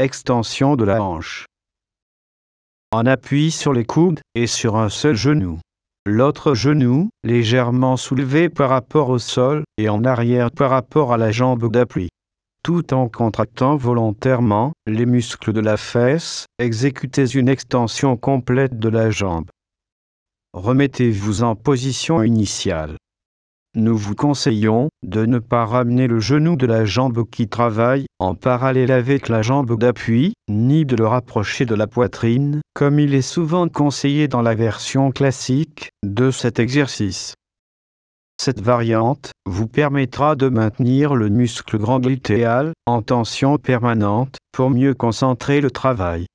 extension de la hanche. En appui sur les coudes et sur un seul genou. L'autre genou, légèrement soulevé par rapport au sol et en arrière par rapport à la jambe d'appui. Tout en contractant volontairement les muscles de la fesse, exécutez une extension complète de la jambe. Remettez-vous en position initiale nous vous conseillons de ne pas ramener le genou de la jambe qui travaille en parallèle avec la jambe d'appui, ni de le rapprocher de la poitrine, comme il est souvent conseillé dans la version classique de cet exercice. Cette variante vous permettra de maintenir le muscle grand glutéal en tension permanente pour mieux concentrer le travail.